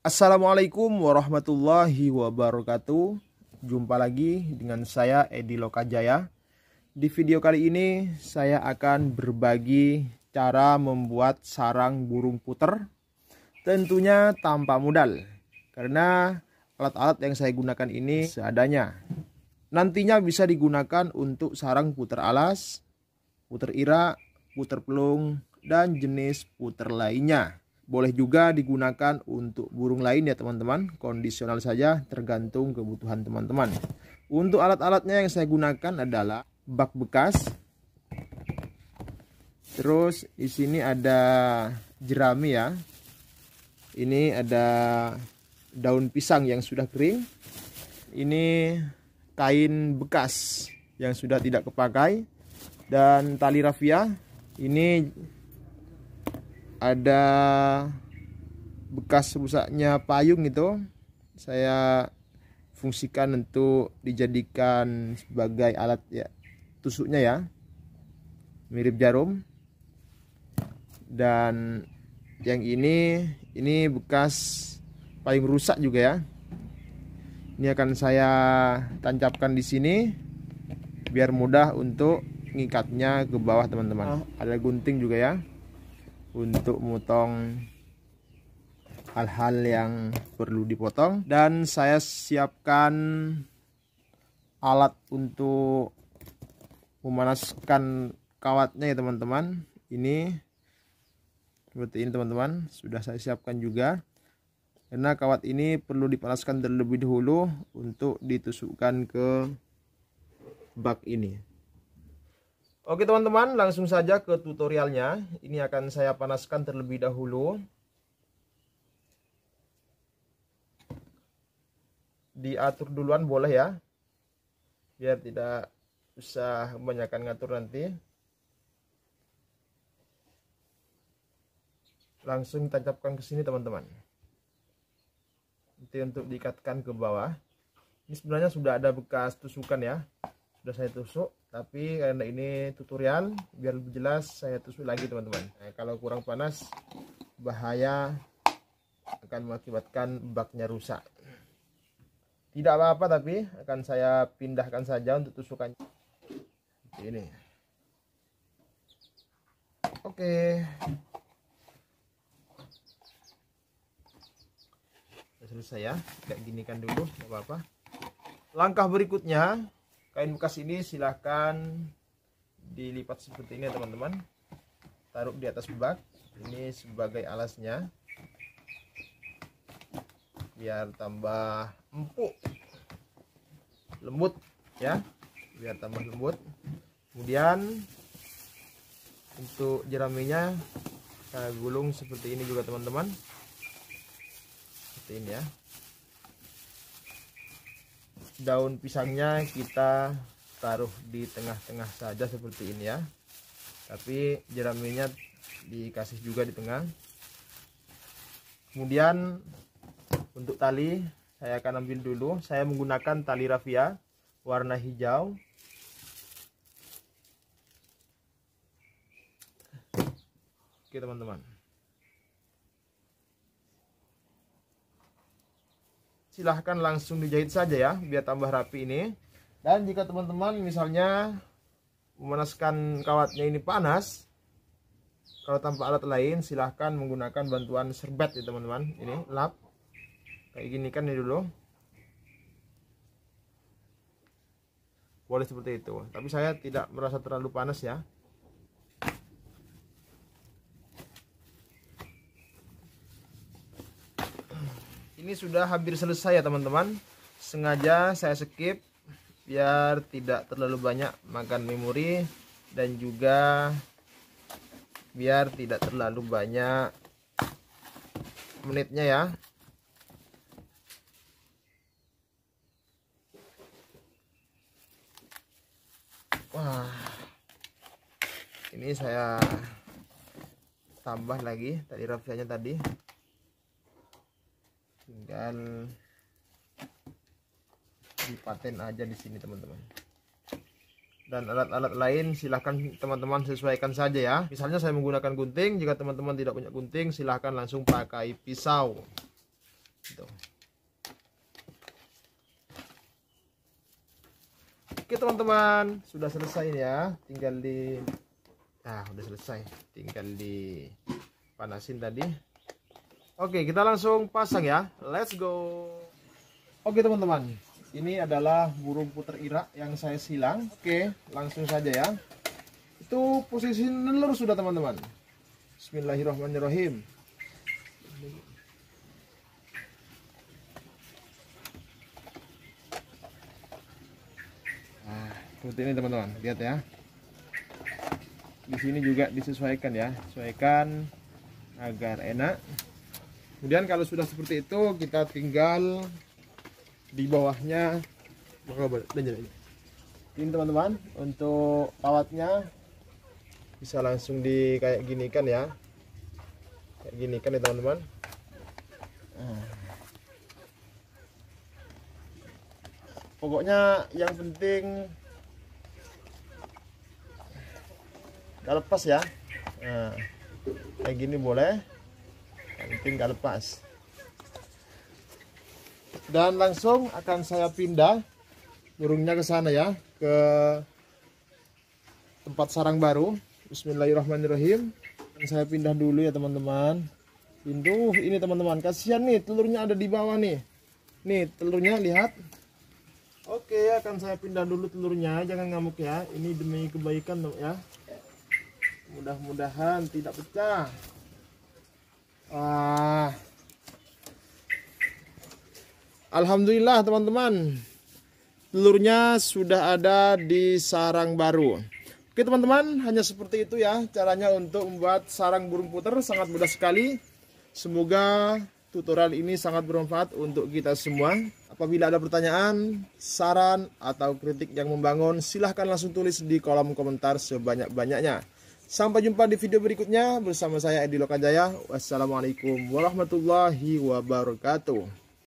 Assalamualaikum warahmatullahi wabarakatuh. Jumpa lagi dengan saya Edi Lokajaya. Di video kali ini saya akan berbagi cara membuat sarang burung puter. Tentunya tanpa modal. Karena alat-alat yang saya gunakan ini seadanya. Nantinya bisa digunakan untuk sarang puter alas, puter ira, puter pelung, dan jenis puter lainnya. Boleh juga digunakan untuk burung lain ya teman-teman. Kondisional saja tergantung kebutuhan teman-teman. Untuk alat-alatnya yang saya gunakan adalah bak bekas. Terus di sini ada jerami ya. Ini ada daun pisang yang sudah kering. Ini kain bekas yang sudah tidak kepakai dan tali rafia. Ini ada bekas rusaknya payung itu saya fungsikan untuk dijadikan sebagai alat ya tusuknya ya mirip jarum dan yang ini ini bekas payung rusak juga ya ini akan saya tancapkan di sini biar mudah untuk ngikatnya ke bawah teman-teman ah. ada gunting juga ya untuk motong hal-hal yang perlu dipotong dan saya siapkan alat untuk memanaskan kawatnya ya teman-teman ini seperti ini teman-teman sudah saya siapkan juga karena kawat ini perlu dipanaskan terlebih dahulu untuk ditusukkan ke bak ini Oke teman-teman langsung saja ke tutorialnya Ini akan saya panaskan terlebih dahulu Diatur duluan boleh ya Biar tidak usah kebanyakan ngatur nanti Langsung tancapkan ke sini teman-teman Nanti untuk diikatkan ke bawah Ini sebenarnya sudah ada bekas tusukan ya sudah saya tusuk tapi karena ini tutorial biar lebih jelas saya tusuk lagi teman-teman nah, kalau kurang panas bahaya akan mengakibatkan baknya rusak tidak apa-apa tapi akan saya pindahkan saja untuk tusukan ini oke selesai ya kayak ginikan dulu apa-apa langkah berikutnya kain bekas ini silahkan dilipat seperti ini ya, teman-teman taruh di atas bak ini sebagai alasnya biar tambah empuk lembut ya biar tambah lembut kemudian untuk jeraminya saya gulung seperti ini juga teman-teman seperti ini ya daun pisangnya kita taruh di tengah-tengah saja seperti ini ya tapi jeraminya dikasih juga di tengah kemudian untuk tali saya akan ambil dulu saya menggunakan tali rafia warna hijau oke teman-teman silahkan langsung dijahit saja ya biar tambah rapi ini dan jika teman-teman misalnya memanaskan kawatnya ini panas kalau tanpa alat lain silahkan menggunakan bantuan serbet ya teman-teman ini lap kayak gini kan ini dulu boleh seperti itu tapi saya tidak merasa terlalu panas ya ini sudah hampir selesai ya teman-teman sengaja saya skip biar tidak terlalu banyak makan memori dan juga biar tidak terlalu banyak menitnya ya wah ini saya tambah lagi tadi rafianya tadi tinggal dipaten aja di sini teman-teman dan alat-alat lain silahkan teman-teman sesuaikan saja ya misalnya saya menggunakan gunting jika teman-teman tidak punya gunting silahkan langsung pakai pisau gitu. oke teman-teman sudah selesai ya tinggal di ah udah selesai tinggal di panasin tadi Oke, kita langsung pasang ya. Let's go. Oke, teman-teman. Ini adalah burung puter irak yang saya silang. Oke, langsung saja ya. Itu posisi nelur sudah, teman-teman. Bismillahirrahmanirrahim. Nah, seperti ini, teman-teman. Lihat ya. Di sini juga disesuaikan ya. Sesuaikan agar enak kemudian kalau sudah seperti itu kita tinggal di bawahnya ini teman-teman untuk kawatnya bisa langsung di kayak gini kan ya kayak gini kan ya teman-teman pokoknya yang penting gak lepas ya nah, kayak gini boleh penting gak lepas dan langsung akan saya pindah burungnya ke sana ya ke tempat sarang baru Bismillahirrahmanirrahim dan saya pindah dulu ya teman-teman pintu ini teman-teman kasihan nih telurnya ada di bawah nih nih telurnya lihat Oke akan saya pindah dulu telurnya jangan ngamuk ya ini demi kebaikan ya mudah-mudahan tidak pecah Ah. Alhamdulillah teman-teman. Telurnya sudah ada di sarang baru. Oke teman-teman, hanya seperti itu ya caranya untuk membuat sarang burung puter sangat mudah sekali. Semoga tutorial ini sangat bermanfaat untuk kita semua. Apabila ada pertanyaan, saran, atau kritik yang membangun, silahkan langsung tulis di kolom komentar sebanyak-banyaknya. Sampai jumpa di video berikutnya bersama saya Edi Lokajaya. Wassalamualaikum warahmatullahi wabarakatuh.